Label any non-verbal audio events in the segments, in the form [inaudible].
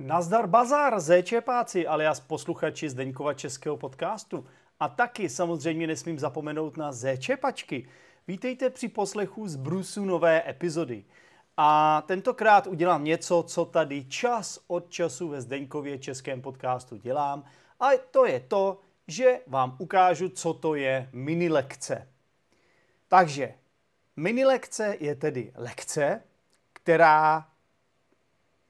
Nazdar bazár, zéčepáci, alias posluchači Zdeňkova českého podcastu. A taky samozřejmě nesmím zapomenout na zéčepačky. Vítejte při poslechu z Brusu nové epizody. A tentokrát udělám něco, co tady čas od času ve Zdeňkově českém podcastu dělám. A to je to, že vám ukážu, co to je mini lekce. Takže mini lekce je tedy lekce, která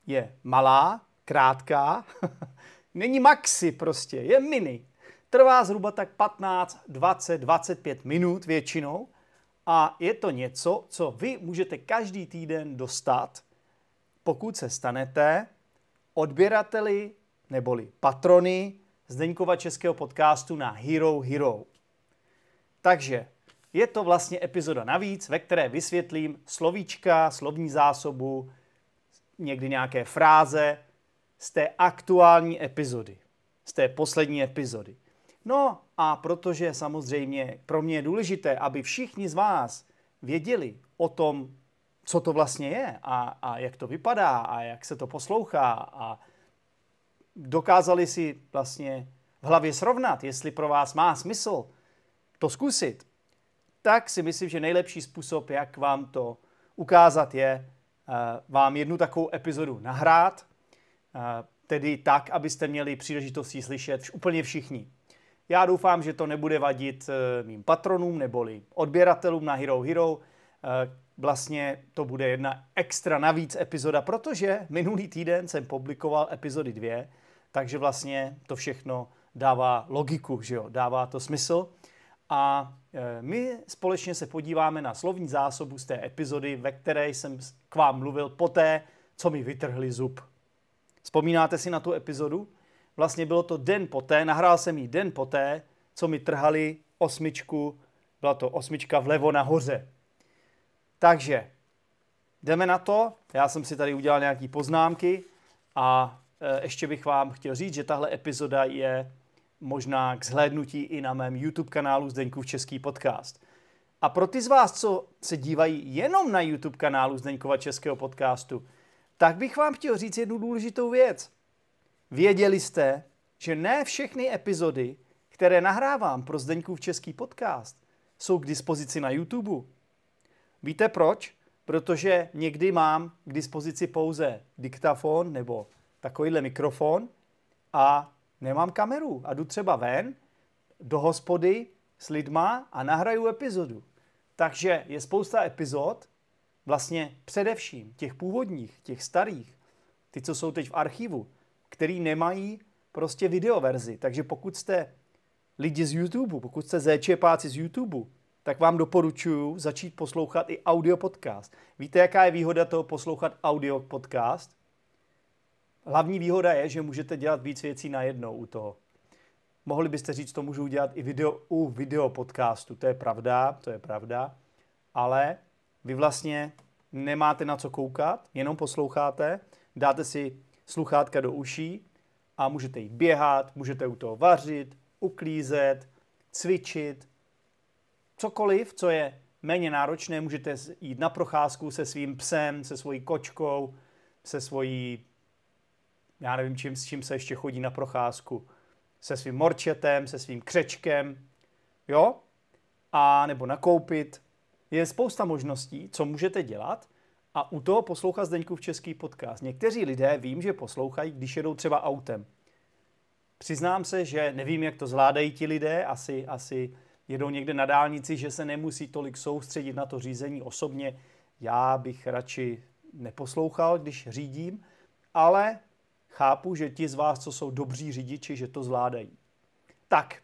je malá, krátká, [laughs] není maxi prostě, je mini. Trvá zhruba tak 15, 20, 25 minut většinou a je to něco, co vy můžete každý týden dostat, pokud se stanete odběrateli neboli patrony Zdeňkova českého podcastu na Hero Hero. Takže je to vlastně epizoda navíc, ve které vysvětlím slovíčka, slovní zásobu, někdy nějaké fráze, z té aktuální epizody, z té poslední epizody. No a protože samozřejmě pro mě je důležité, aby všichni z vás věděli o tom, co to vlastně je a, a jak to vypadá a jak se to poslouchá a dokázali si vlastně v hlavě srovnat, jestli pro vás má smysl to zkusit, tak si myslím, že nejlepší způsob, jak vám to ukázat, je eh, vám jednu takovou epizodu nahrát tedy tak, abyste měli příležitost ji slyšet úplně všichni. Já doufám, že to nebude vadit eh, mým patronům neboli odběratelům na Hero Hero. Eh, vlastně to bude jedna extra navíc epizoda, protože minulý týden jsem publikoval epizody dvě, takže vlastně to všechno dává logiku, že jo? dává to smysl. A eh, my společně se podíváme na slovní zásobu z té epizody, ve které jsem k vám mluvil poté, co mi vytrhli zub. Vzpomínáte si na tu epizodu? Vlastně bylo to den poté, nahrál jsem ji den poté, co mi trhali osmičku, byla to osmička vlevo nahoře. Takže jdeme na to, já jsem si tady udělal nějaký poznámky a eh, ještě bych vám chtěl říct, že tahle epizoda je možná k zhlédnutí i na mém YouTube kanálu Zdeňkův Český podcast. A pro ty z vás, co se dívají jenom na YouTube kanálu Zdeňkova Českého podcastu, tak bych vám chtěl říct jednu důležitou věc. Věděli jste, že ne všechny epizody, které nahrávám pro Zdeňkův český podcast, jsou k dispozici na YouTube. Víte proč? Protože někdy mám k dispozici pouze diktafon nebo takovýhle mikrofon a nemám kameru a jdu třeba ven do hospody s lidma a nahraju epizodu. Takže je spousta epizod, vlastně především těch původních, těch starých, ty, co jsou teď v archivu, který nemají prostě videoverzi. Takže pokud jste lidi z YouTube, pokud jste zéčepáci z YouTube, tak vám doporučuji začít poslouchat i audio podcast. Víte, jaká je výhoda toho poslouchat audio podcast? Hlavní výhoda je, že můžete dělat víc věcí najednou u toho. Mohli byste říct, to můžu dělat i video, u video podcastu, to je pravda, to je pravda, ale vy vlastně nemáte na co koukat, jenom posloucháte, dáte si sluchátka do uší a můžete jít běhat, můžete u toho vařit, uklízet, cvičit, cokoliv, co je méně náročné, můžete jít na procházku se svým psem, se svojí kočkou, se svojí, já nevím, čím, s čím se ještě chodí na procházku, se svým morčetem, se svým křečkem, jo? A nebo nakoupit, je spousta možností, co můžete dělat a u toho poslouchat Zdeňkův český podcast. Někteří lidé vím, že poslouchají, když jedou třeba autem. Přiznám se, že nevím, jak to zvládají ti lidé, asi, asi jedou někde na dálnici, že se nemusí tolik soustředit na to řízení osobně. Já bych radši neposlouchal, když řídím, ale chápu, že ti z vás, co jsou dobří řidiči, že to zvládají. Tak,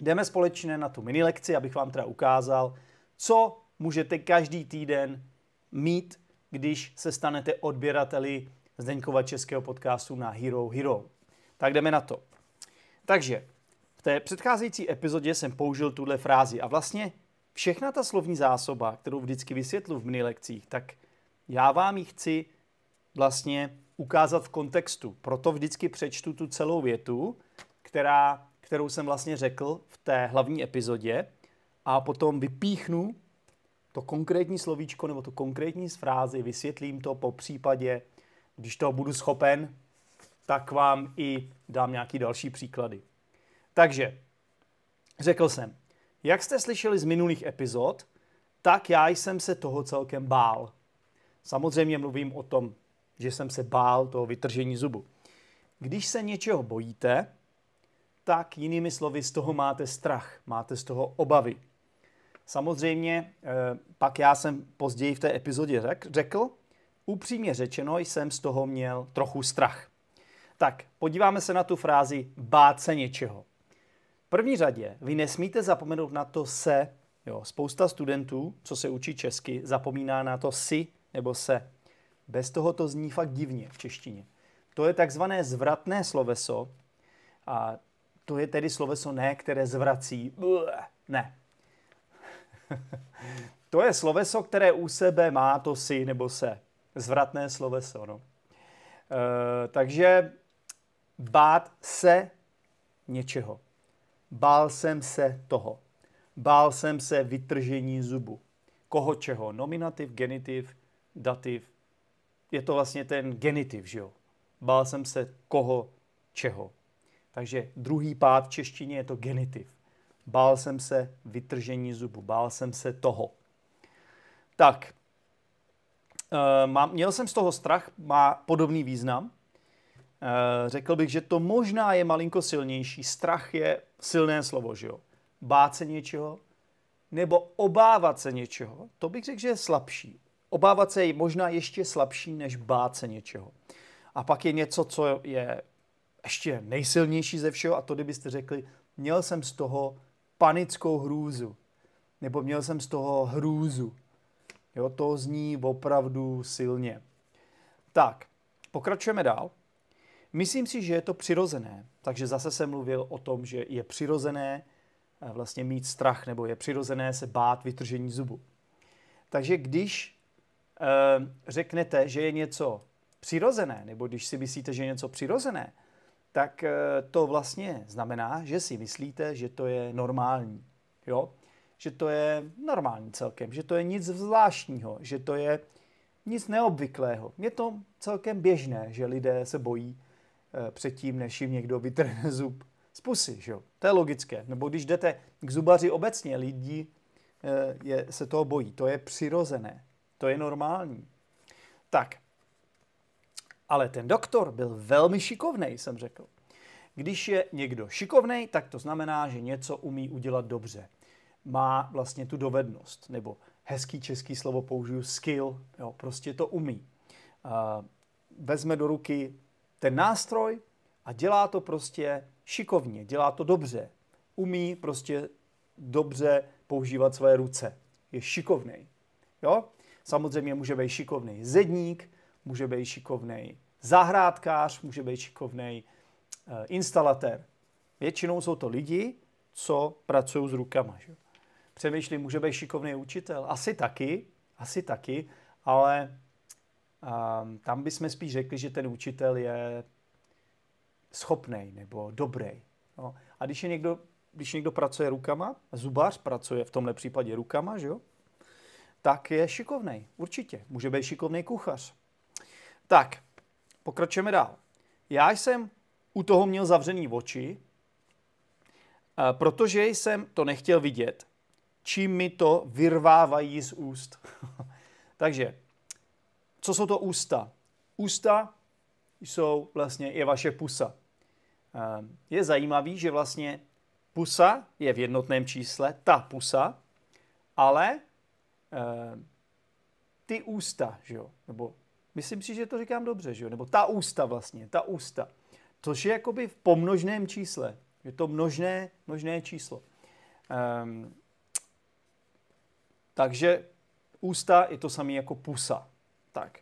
jdeme společně na tu mini lekci, abych vám teda ukázal, co můžete každý týden mít, když se stanete odběrateli Zdeňkova českého podcastu na Hero Hero. Tak jdeme na to. Takže v té předcházející epizodě jsem použil tuhle frázi a vlastně všechna ta slovní zásoba, kterou vždycky vysvětlu v mini lekcích, tak já vám ji chci vlastně ukázat v kontextu. Proto vždycky přečtu tu celou větu, která, kterou jsem vlastně řekl v té hlavní epizodě a potom vypíchnu to konkrétní slovíčko nebo tu konkrétní frázi, vysvětlím to po případě, když to budu schopen, tak vám i dám nějaký další příklady. Takže, řekl jsem, jak jste slyšeli z minulých epizod, tak já jsem se toho celkem bál. Samozřejmě mluvím o tom, že jsem se bál toho vytržení zubu. Když se něčeho bojíte, tak jinými slovy z toho máte strach, máte z toho obavy. Samozřejmě, eh, pak já jsem později v té epizodě řekl, upřímně řečeno jsem z toho měl trochu strach. Tak, podíváme se na tu frázi bát se něčeho. V první řadě, vy nesmíte zapomenout na to se. Jo, spousta studentů, co se učí česky, zapomíná na to si nebo se. Bez toho to zní fakt divně v češtině. To je takzvané zvratné sloveso a to je tedy sloveso ne, které zvrací. Ne, to je sloveso, které u sebe má to si nebo se. Zvratné sloveso. No. E, takže bát se něčeho. Bál jsem se toho. Bál jsem se vytržení zubu. Koho čeho? Nominativ, genitiv, dativ. Je to vlastně ten genitiv, že jo? Bál jsem se koho čeho. Takže druhý pád v češtině je to genitiv. Bál jsem se vytržení zubu, bál jsem se toho. Tak, eh, měl jsem z toho strach, má podobný význam. Eh, řekl bych, že to možná je malinko silnější. Strach je silné slovo, že jo? Bát se něčeho nebo obávat se něčeho, to bych řekl, že je slabší. Obávat se je možná ještě slabší, než bát se něčeho. A pak je něco, co je ještě nejsilnější ze všeho, a to kdybyste řekli, měl jsem z toho panickou hrůzu. Nebo měl jsem z toho hrůzu. Jo, to zní opravdu silně. Tak, pokračujeme dál. Myslím si, že je to přirozené. Takže zase jsem mluvil o tom, že je přirozené eh, vlastně mít strach, nebo je přirozené se bát vytržení zubu. Takže když e, řeknete, že je něco přirozené, nebo když si myslíte, že je něco přirozené, tak eh, to vlastně znamená, že si myslíte, že to je normální. Jo? Že to je normální celkem, že to je nic zvláštního, že to je nic neobvyklého. Je to celkem běžné, že lidé se bojí eh, předtím, než jim někdo vytrhne [laughs] zub z pusy. jo? To je logické. Nebo když jdete k zubaři obecně, lidi eh, je, se toho bojí. To je přirozené, to je normální. Tak, ale ten doktor byl velmi šikovný, jsem řekl. Když je někdo šikovný, tak to znamená, že něco umí udělat dobře. Má vlastně tu dovednost, nebo hezký český slovo použiju skill, jo, prostě to umí. Uh, vezme do ruky ten nástroj a dělá to prostě šikovně, dělá to dobře. Umí prostě dobře používat své ruce. Je šikovný. Jo? Samozřejmě může být šikovný zedník, může být šikovný zahrádkář, může být šikovný eh, instalatér. Většinou jsou to lidi, co pracují s rukama. Že? Přemýšlím, může být šikovný učitel. Asi taky, asi taky, ale um, tam bychom spíš řekli, že ten učitel je schopný nebo dobrý. No. A když je někdo, když někdo pracuje rukama, zubař pracuje v tomhle případě rukama, že jo? tak je šikovný, určitě. Může být šikovný kuchař, tak, pokračujeme dál. Já jsem u toho měl zavřený oči, eh, protože jsem to nechtěl vidět, čím mi to vyrvávají z úst. [laughs] Takže, co jsou to ústa? Ústa jsou vlastně, je vaše pusa. Eh, je zajímavý, že vlastně pusa je v jednotném čísle, ta pusa, ale eh, ty ústa, že jo, nebo Myslím si, že to říkám dobře, že jo? Nebo ta ústa vlastně, ta ústa. Což je jakoby v pomnožném čísle. Je to množné, množné číslo. Um, takže ústa je to samé jako pusa. Tak.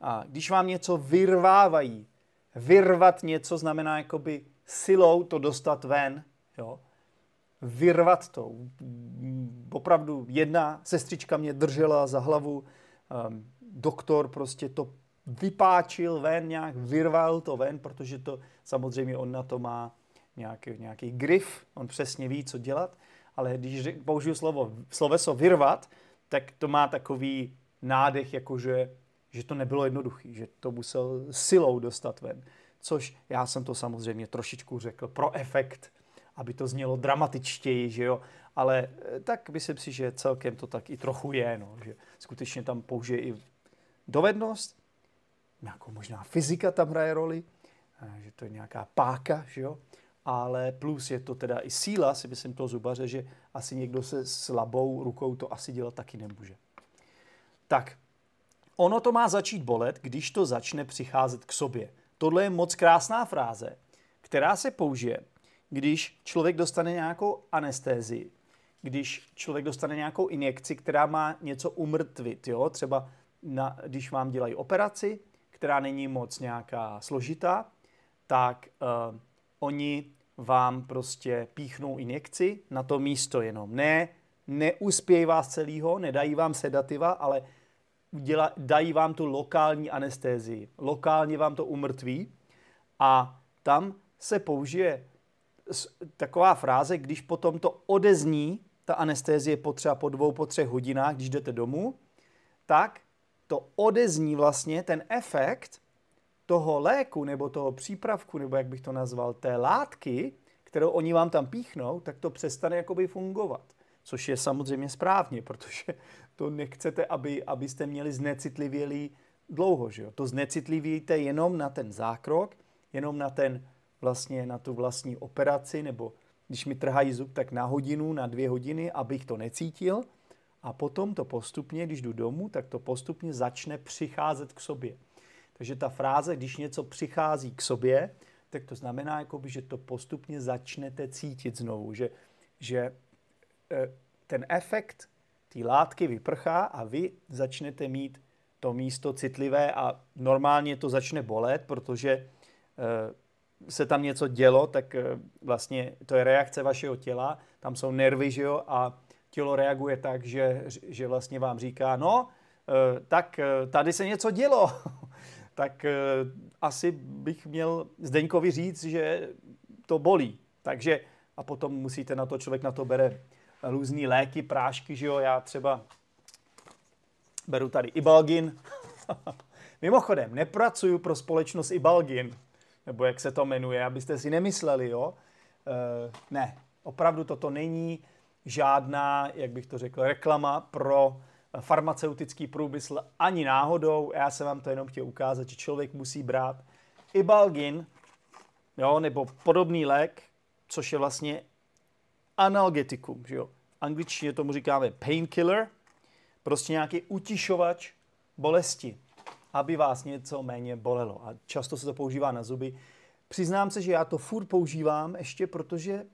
A když vám něco vyrvávají, vyrvat něco znamená jakoby silou to dostat ven, jo? vyrvat to. Opravdu jedna sestřička mě držela za hlavu, um, doktor prostě to vypáčil ven nějak, vyrval to ven, protože to samozřejmě on na to má nějaký, nějaký grif, on přesně ví, co dělat, ale když použiju slovo, sloveso vyrvat, tak to má takový nádech, jakože že to nebylo jednoduché, že to musel silou dostat ven. Což já jsem to samozřejmě trošičku řekl pro efekt, aby to znělo dramatičtěji, že jo. Ale eh, tak myslím si, že celkem to tak i trochu je, no, že skutečně tam použije i dovednost, nějakou možná fyzika tam hraje roli, eh, že to je nějaká páka, že jo? ale plus je to teda i síla, si myslím, toho zubaře, že asi někdo se slabou rukou to asi dělat taky nemůže. Tak, ono to má začít bolet, když to začne přicházet k sobě. Tohle je moc krásná fráze, která se použije, když člověk dostane nějakou anestézii, když člověk dostane nějakou injekci, která má něco umrtvit, jo? třeba na, když vám dělají operaci, která není moc nějaká složitá, tak uh, oni vám prostě píchnou injekci na to místo jenom. Ne, neuspějí vás celýho, nedají vám sedativa, ale děla, dají vám tu lokální anestézii. Lokálně vám to umrtví a tam se použije taková fráze, když potom to odezní, ta anestézie potřeba po dvou, po třech hodinách, když jdete domů, tak to odezní vlastně ten efekt toho léku nebo toho přípravku, nebo jak bych to nazval, té látky, kterou oni vám tam píchnou, tak to přestane jakoby fungovat. Což je samozřejmě správně, protože to nechcete, aby, abyste měli znecitlivělý dlouho. Že jo? To znecitlivíte jenom na ten zákrok, jenom na, ten, vlastně, na tu vlastní operaci, nebo když mi trhají zub, tak na hodinu, na dvě hodiny, abych to necítil – a potom to postupně, když jdu domů, tak to postupně začne přicházet k sobě. Takže ta fráze, když něco přichází k sobě, tak to znamená, jakoby, že to postupně začnete cítit znovu, že, že e, ten efekt té látky vyprchá a vy začnete mít to místo citlivé a normálně to začne bolet, protože e, se tam něco dělo, tak e, vlastně to je reakce vašeho těla, tam jsou nervy, že jo, a tělo reaguje tak, že, že vlastně vám říká, no, eh, tak eh, tady se něco dělo. [laughs] tak eh, asi bych měl Zdeňkovi říct, že to bolí. Takže a potom musíte na to, člověk na to bere různé léky, prášky, že jo, já třeba beru tady Ibalgin. [laughs] Mimochodem, nepracuju pro společnost Ibalgin, nebo jak se to jmenuje, abyste si nemysleli, jo. E, ne, opravdu toto není žádná, jak bych to řekl, reklama pro farmaceutický průmysl ani náhodou. Já jsem vám to jenom chtěl ukázat, že člověk musí brát Ibalgin, jo, nebo podobný lék, což je vlastně analgetikum, že jo. Angličtině tomu říkáme painkiller, prostě nějaký utišovač bolesti, aby vás něco méně bolelo. A často se to používá na zuby. Přiznám se, že já to furt používám ještě, protože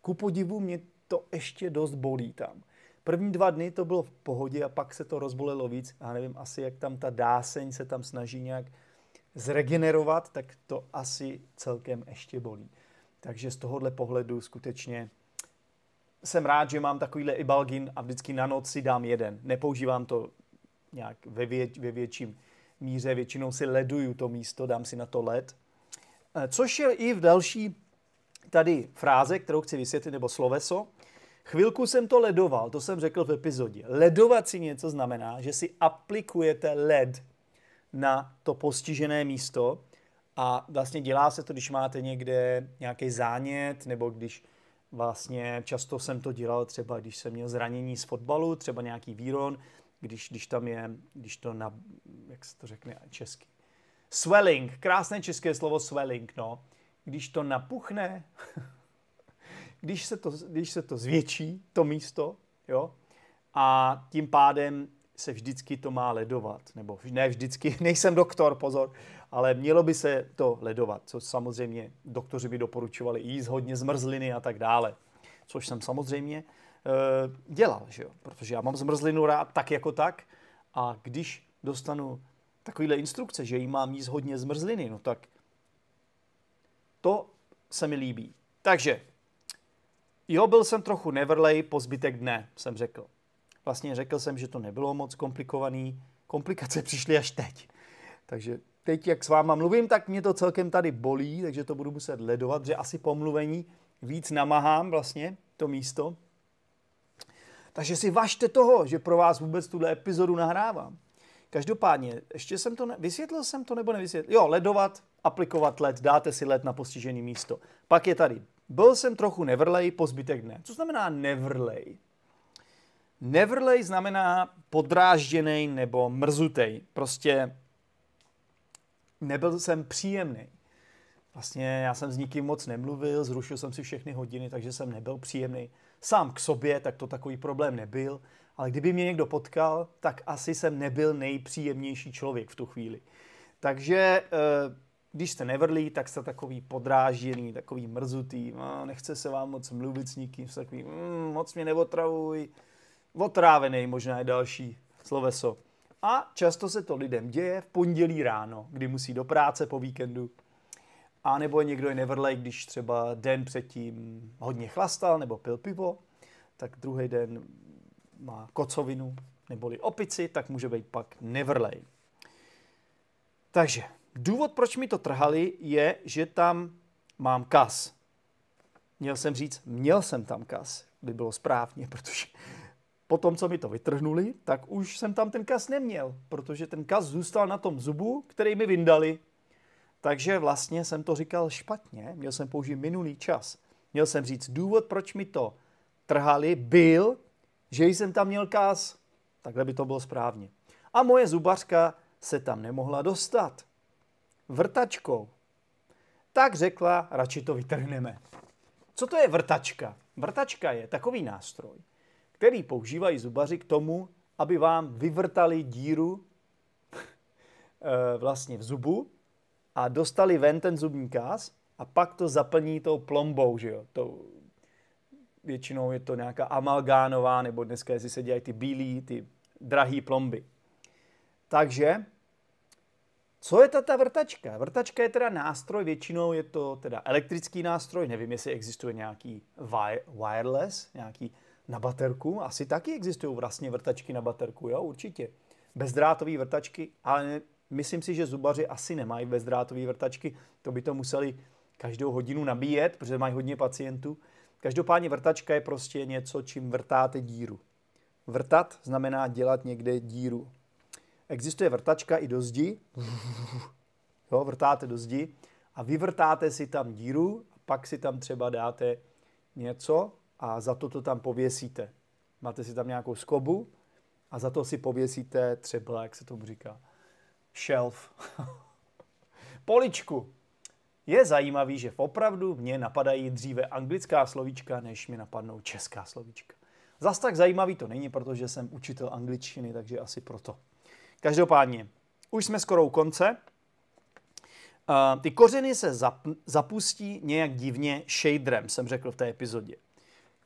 ku podivu mě to ještě dost bolí tam. První dva dny to bylo v pohodě a pak se to rozbolelo víc. Já nevím asi, jak tam ta dáseň se tam snaží nějak zregenerovat, tak to asi celkem ještě bolí. Takže z tohohle pohledu skutečně jsem rád, že mám takovýhle ibalgin a vždycky na noc si dám jeden. Nepoužívám to nějak ve, vět, ve větším míře, většinou si leduju to místo, dám si na to led. E, což je i v další tady fráze, kterou chci vysvětlit, nebo sloveso. Chvilku jsem to ledoval, to jsem řekl v epizodě. Ledovat si něco znamená, že si aplikujete led na to postižené místo a vlastně dělá se to, když máte někde nějaký zánět nebo když vlastně často jsem to dělal třeba, když jsem měl zranění z fotbalu, třeba nějaký výron, když, když tam je, když to na, jak se to řekne česky, swelling, krásné české slovo swelling, no, když to napuchne, [laughs] když se to, když se to zvětší, to místo, jo, a tím pádem se vždycky to má ledovat, nebo ne vždycky, [laughs] nejsem doktor, pozor, ale mělo by se to ledovat, co samozřejmě doktoři by doporučovali jíst hodně zmrzliny a tak dále, což jsem samozřejmě e, dělal, že jo? protože já mám zmrzlinu rád tak jako tak a když dostanu takovýhle instrukce, že jí mám jíst hodně zmrzliny, no tak to se mi líbí. Takže, jo, byl jsem trochu nevrlej po zbytek dne, jsem řekl. Vlastně řekl jsem, že to nebylo moc komplikovaný. Komplikace [laughs] přišly až teď. Takže teď, jak s váma mluvím, tak mě to celkem tady bolí, takže to budu muset ledovat, že asi pomluvení víc namahám vlastně to místo. Takže si važte toho, že pro vás vůbec tuhle epizodu nahrávám. Každopádně, ještě jsem to, ne... vysvětlil jsem to nebo nevysvětlil? Jo, ledovat, aplikovat let dáte si let na postižené místo. Pak je tady, byl jsem trochu nevrlej po zbytek dne. Co znamená nevrlej? Nevrlej znamená podrážděný nebo mrzutej. Prostě nebyl jsem příjemný. Vlastně já jsem s nikým moc nemluvil, zrušil jsem si všechny hodiny, takže jsem nebyl příjemný. Sám k sobě, tak to takový problém nebyl, ale kdyby mě někdo potkal, tak asi jsem nebyl nejpříjemnější člověk v tu chvíli. Takže eh, když jste nevrlí, tak jste takový podrážděný, takový mrzutý, no, nechce se vám moc mluvit s nikým, jste takový, mm, moc mě neotravuj, otrávený možná je další sloveso. A často se to lidem děje v pondělí ráno, kdy musí do práce po víkendu. A nebo někdo je nevrlej, když třeba den předtím hodně chlastal nebo pil pivo, tak druhý den má kocovinu neboli opici, tak může být pak nevrlej. Takže Důvod, proč mi to trhali, je, že tam mám kas. Měl jsem říct, měl jsem tam kas, by bylo správně, [laughs] protože po tom, co mi to vytrhnuli, tak už jsem tam ten kas neměl, protože ten kas zůstal na tom zubu, který mi vyndali. Takže vlastně jsem to říkal špatně, měl jsem použít minulý čas. Měl jsem říct, důvod, proč mi to trhali, byl, že jsem tam měl kas. Takhle by to bylo správně. A moje zubařka se tam nemohla dostat vrtačkou. Tak řekla, radši to vytrhneme. Co to je vrtačka? Vrtačka je takový nástroj, který používají zubaři k tomu, aby vám vyvrtali díru [laughs] eh, vlastně v zubu a dostali ven ten zubní káz a pak to zaplní tou plombou, že jo, To většinou je to nějaká amalgánová, nebo dneska si se dělají ty bílé, ty drahé plomby. Takže co je ta, ta vrtačka? Vrtačka je teda nástroj, většinou je to teda elektrický nástroj, nevím, jestli existuje nějaký wireless, nějaký na baterku, asi taky existují vlastně vrtačky na baterku, jo, určitě. Bezdrátové vrtačky, ale myslím si, že zubaři asi nemají bezdrátové vrtačky, to by to museli každou hodinu nabíjet, protože mají hodně pacientů. Každopádně vrtačka je prostě něco, čím vrtáte díru. Vrtat znamená dělat někde díru. Existuje vrtačka i do zdi. [laughs] Jo, vrtáte do zdi a vyvrtáte si tam díru a pak si tam třeba dáte něco a za to to tam pověsíte. Máte si tam nějakou skobu a za to si pověsíte třeba, jak se tomu říká, shelf. [laughs] Poličku. Je zajímavý, že opravdu mě napadají dříve anglická slovíčka, než mi napadnou česká slovíčka. Zas tak zajímavý to není, protože jsem učitel angličtiny, takže asi proto. Každopádně, už jsme skoro u konce. Uh, ty kořeny se zap- zapustí nějak divně shaderem, jsem řekl v té epizodě.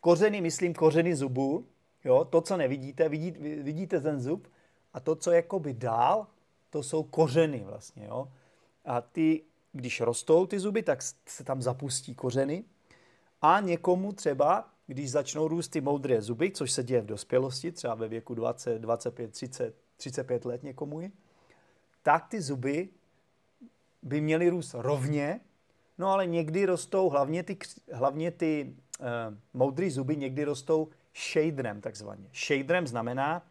Kořeny, myslím kořeny zubů, jo, to, co nevidíte, vidí, vidíte ten zub a to, co jakoby dál, to jsou kořeny vlastně, jo. A ty, když rostou ty zuby, tak se tam zapustí kořeny a někomu třeba, když začnou růst ty moudré zuby, což se děje v dospělosti, třeba ve věku 20, 25, 30, 35 let někomu, tak ty zuby by měly růst rovně, no ale někdy rostou, hlavně ty, hlavně ty uh, moudrý zuby někdy rostou shaderem takzvaně. Shaderem znamená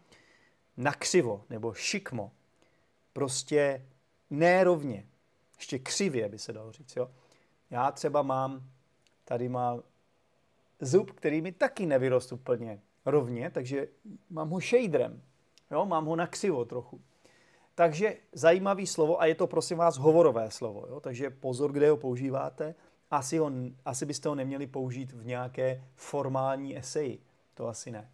nakřivo nebo šikmo. Prostě nerovně. Ještě křivě by se dalo říct. Jo? Já třeba mám, tady mám zub, který mi taky nevyrost úplně rovně, takže mám ho shaderem. Jo, mám ho na křivo trochu. Takže zajímavý slovo a je to prosím vás hovorové slovo, jo? takže pozor, kde ho používáte. Asi, ho, asi byste ho neměli použít v nějaké formální eseji, to asi ne.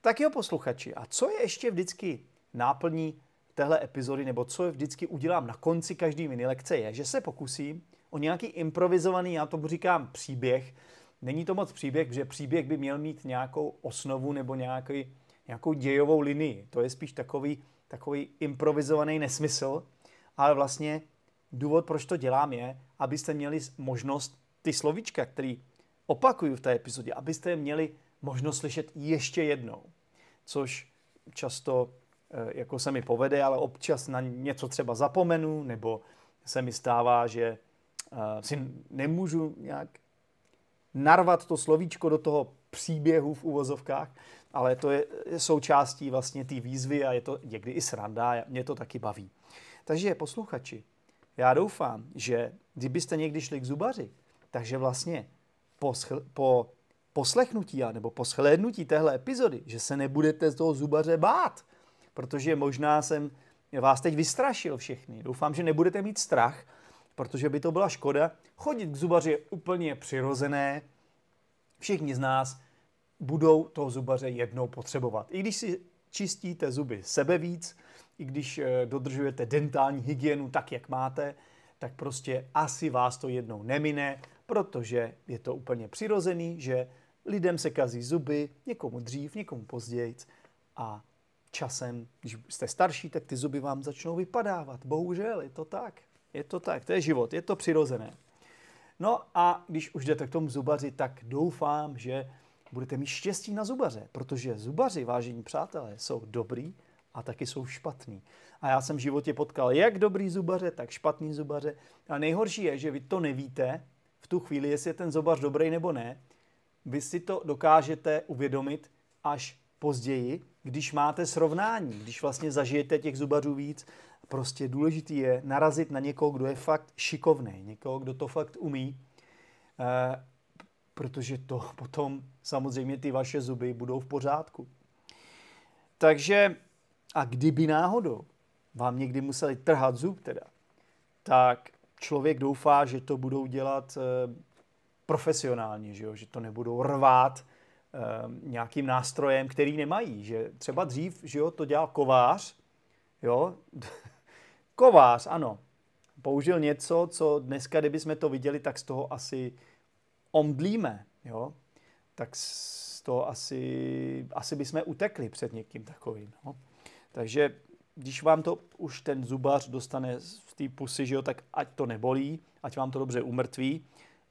Tak jo posluchači, a co je ještě vždycky náplní téhle epizody, nebo co je vždycky udělám na konci každý mini lekce, je, že se pokusím o nějaký improvizovaný, já tomu říkám příběh, není to moc příběh, že příběh by měl mít nějakou osnovu nebo nějaký, nějakou dějovou linii. To je spíš takový, takový improvizovaný nesmysl, ale vlastně důvod, proč to dělám, je, abyste měli možnost ty slovíčka, které opakuju v té epizodě, abyste je měli možnost slyšet ještě jednou. Což často eh, jako se mi povede, ale občas na něco třeba zapomenu, nebo se mi stává, že eh, si nemůžu nějak narvat to slovíčko do toho příběhu v uvozovkách, ale to je součástí vlastně té výzvy a je to někdy i sranda, mě to taky baví. Takže posluchači, já doufám, že kdybyste někdy šli k zubaři, takže vlastně po, schl- po poslechnutí a nebo po shlédnutí téhle epizody, že se nebudete z toho zubaře bát, protože možná jsem vás teď vystrašil všechny. Doufám, že nebudete mít strach, protože by to byla škoda. Chodit k zubaři je úplně přirozené. Všichni z nás budou toho zubaře jednou potřebovat. I když si čistíte zuby sebe víc, i když eh, dodržujete dentální hygienu tak, jak máte, tak prostě asi vás to jednou nemine, protože je to úplně přirozený, že lidem se kazí zuby, někomu dřív, někomu později a časem, když jste starší, tak ty zuby vám začnou vypadávat. Bohužel, je to tak. Je to tak, to je život, je to přirozené. No a když už jdete k tomu zubaři, tak doufám, že budete mít štěstí na zubaře, protože zubaři, vážení přátelé, jsou dobrý a taky jsou špatný. A já jsem v životě potkal jak dobrý zubaře, tak špatný zubaře. A nejhorší je, že vy to nevíte v tu chvíli, jestli je ten zubař dobrý nebo ne. Vy si to dokážete uvědomit až později, když máte srovnání, když vlastně zažijete těch zubařů víc. Prostě důležitý je narazit na někoho, kdo je fakt šikovný, někoho, kdo to fakt umí eh, protože to [laughs] potom samozřejmě ty vaše zuby budou v pořádku. Takže a kdyby náhodou vám někdy museli trhat zub teda, tak člověk doufá, že to budou dělat eh, profesionálně, že, jo? že to nebudou rvát eh, nějakým nástrojem, který nemají. Že třeba dřív že jo, to dělal kovář, jo? [laughs] kovář, ano, použil něco, co dneska, kdybychom to viděli, tak z toho asi omdlíme, jo, tak to asi, asi bychom utekli před někým takovým. Jo. No. Takže když vám to už ten zubař dostane v té pusy, že jo, tak ať to nebolí, ať vám to dobře umrtví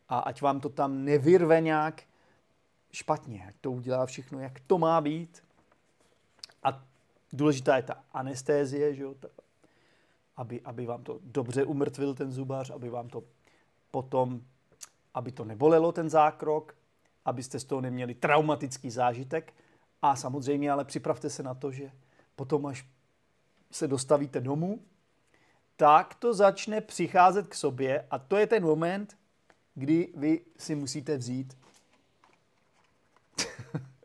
a ať vám to tam nevyrve nějak špatně, ať to udělá všechno, jak to má být. A důležitá je ta anestézie, že jo, aby, aby vám to dobře umrtvil ten zubař, aby vám to potom aby to nebolelo ten zákrok, abyste z toho neměli traumatický zážitek a samozřejmě ale připravte se na to, že potom až se dostavíte domů, tak to začne přicházet k sobě a to je ten moment, kdy vy si musíte vzít [laughs]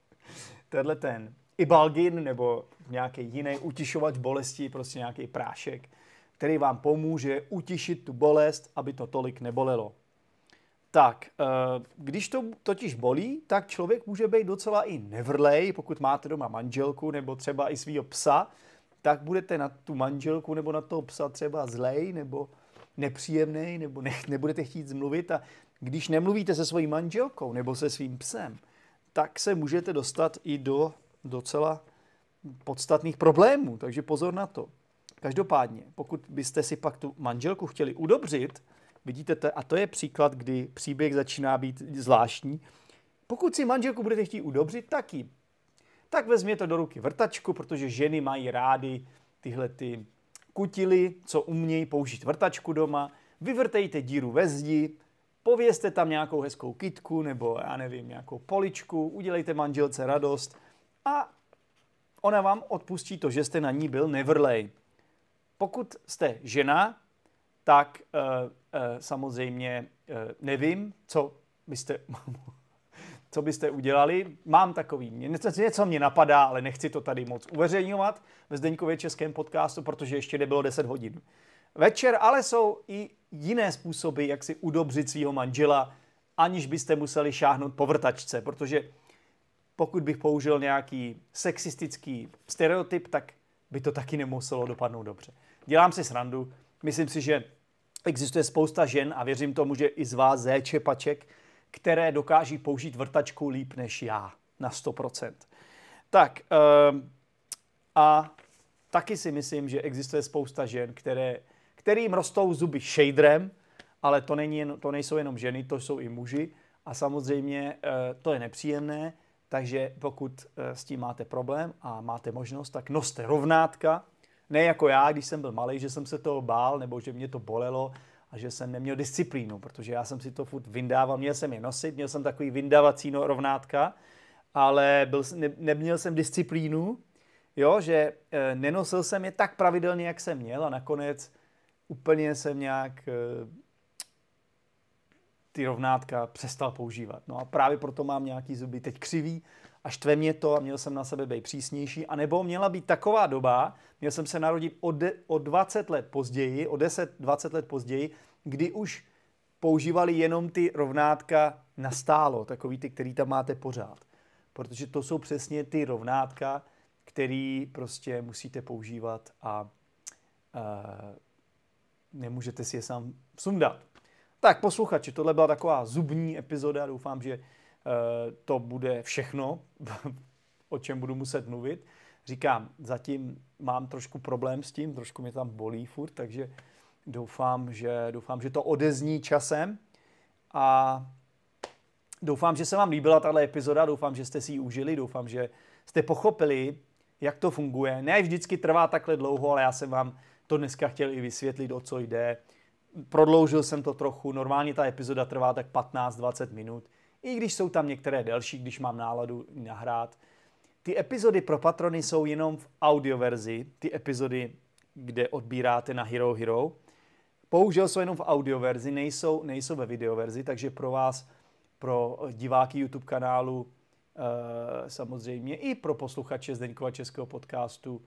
tenhle ten ibalgin nebo nějaký jiný utišovač bolesti, prostě nějaký prášek, který vám pomůže utišit tu bolest, aby to tolik nebolelo. Tak, eh, když to totiž bolí, tak člověk může být docela i nevrlej, pokud máte doma manželku nebo třeba i svého psa, tak budete na tu manželku nebo na toho psa třeba zlej nebo nepříjemný nebo ne, nebudete chtít mluvit a když nemluvíte se svojí manželkou nebo se svým psem, tak se můžete dostat i do docela podstatných problémů, takže pozor na to. Každopádně, pokud byste si pak tu manželku chtěli udobřit, Vidíte to? A to je příklad, kdy příběh začíná být zvláštní. Pokud si manželku budete chtít udobřit, tak ji. Tak vezměte do ruky vrtačku, protože ženy mají rády tyhle ty kutily, co umějí použít vrtačku doma. Vyvrtejte díru ve zdi, povězte tam nějakou hezkou kitku nebo já nevím, nějakou poličku, udělejte manželce radost a ona vám odpustí to, že jste na ní byl nevrlej. Pokud jste žena, tak eh, Eh, samozřejmě eh, nevím, co byste, [laughs] co byste udělali. Mám takový, něco, něco mě napadá, ale nechci to tady moc uveřejňovat ve Zdeňkově českém podcastu, protože ještě nebylo 10 hodin. Večer ale jsou i jiné způsoby, jak si udobřit svého manžela, aniž byste museli šáhnout po vrtačce, protože pokud bych použil nějaký sexistický stereotyp, tak by to taky nemuselo dopadnout dobře. Dělám si srandu, myslím si, že Existuje spousta žen a věřím tomu, že i z vás čepaček, které dokáží použít vrtačku líp než já na 100%. Tak ehm, a taky si myslím, že existuje spousta žen, které, kterým rostou zuby šejdrem, ale to, není to nejsou jenom ženy, to jsou i muži a samozřejmě eh, to je nepříjemné, takže pokud eh, s tím máte problém a máte možnost, tak noste rovnátka, ne jako já, když jsem byl malý, že jsem se toho bál nebo že mě to bolelo a že jsem neměl disciplínu, protože já jsem si to furt vyndával, měl jsem je nosit, měl jsem takový vyndavací no, rovnátka, ale byl, ne, neměl jsem disciplínu, jo, že e, nenosil jsem je tak pravidelně, jak jsem měl a nakonec úplně jsem nějak e, ty rovnátka přestal používat. No a právě proto mám nějaký zuby teď křivý, a štve mě to a měl jsem na sebe být přísnější, anebo měla být taková doba, měl jsem se narodit o, de, o 20 let později, o 10-20 let později, kdy už používali jenom ty rovnátka na stálo, takový ty, který tam máte pořád. Protože to jsou přesně ty rovnátka, který prostě musíte používat a e, nemůžete si je sám sundat. Tak posluchači, tohle byla taková zubní epizoda, doufám, že Eh, to bude všechno, [laughs] o čem budu muset mluvit. Říkám, zatím mám trošku problém s tím, trošku mě tam bolí furt, takže doufám, že, doufám, že to odezní časem a doufám, že se vám líbila tahle epizoda, doufám, že jste si ji užili, doufám, že jste pochopili, jak to funguje. Ne vždycky trvá takhle dlouho, ale já jsem vám to dneska chtěl i vysvětlit, o co jde. Prodloužil jsem to trochu, normálně ta epizoda trvá tak 15-20 minut, i když jsou tam některé delší, když mám náladu nahrát. Ty epizody pro patrony jsou jenom v audioverzi, ty epizody, kde odbíráte na Hero Hero. Použil jsou jenom v audioverzi, nejsou, nejsou ve videoverzi, takže pro vás, pro diváky YouTube kanálu, eh, samozřejmě i pro posluchače Zdeňkova českého podcastu,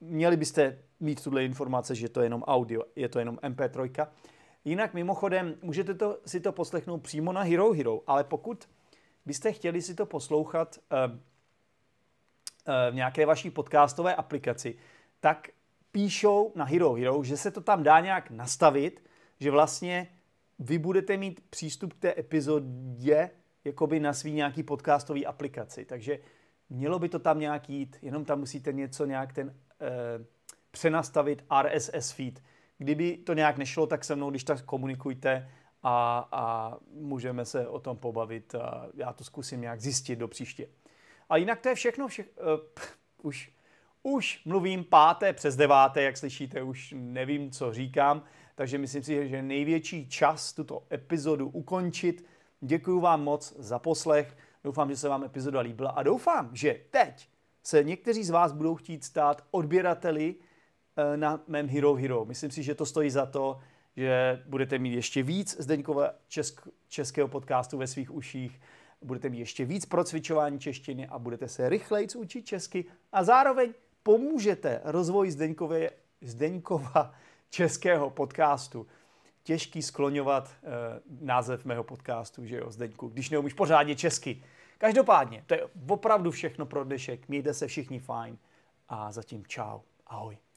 měli byste mít tuhle informace, že to je jenom audio, je to jenom MP3. Jinak mimochodem, můžete to, si to poslechnout přímo na Hero Hero, ale pokud byste chtěli si to poslouchat uh, uh, v nějaké vaší podcastové aplikaci, tak píšou na Hero Hero, že se to tam dá nějak nastavit, že vlastně vy budete mít přístup k té epizodě jakoby na svý nějaký podcastový aplikaci. Takže mělo by to tam nějak jít, jenom tam musíte něco nějak ten eh, přenastavit RSS feed. Kdyby to nějak nešlo, tak se mnou, když tak komunikujte a, a můžeme se o tom pobavit. A já to zkusím nějak zjistit do příště. A jinak to je všechno. Vše, uh, pff, už, už mluvím páté přes deváté, jak slyšíte, už nevím, co říkám. Takže myslím si, že největší čas tuto epizodu ukončit. Děkuji vám moc za poslech. Doufám, že se vám epizoda líbila a doufám, že teď se někteří z vás budou chtít stát odběrateli Eh, na mém Hero Hero. Myslím si, že to stojí za to, že budete mít ještě víc Zdeňkova česk- českého podcastu ve svých uších, budete mít ještě víc procvičování češtiny a budete se rychleji učit česky a zároveň pomůžete rozvoji Zdeňkově, Zdeňkova českého podcastu. Těžký skloňovat e, název mého podcastu, že jo, Zdeňku, když neumíš pořádně česky. Každopádně, to je opravdu všechno pro dnešek. Mějte se všichni fajn a zatím čau. Ahoj.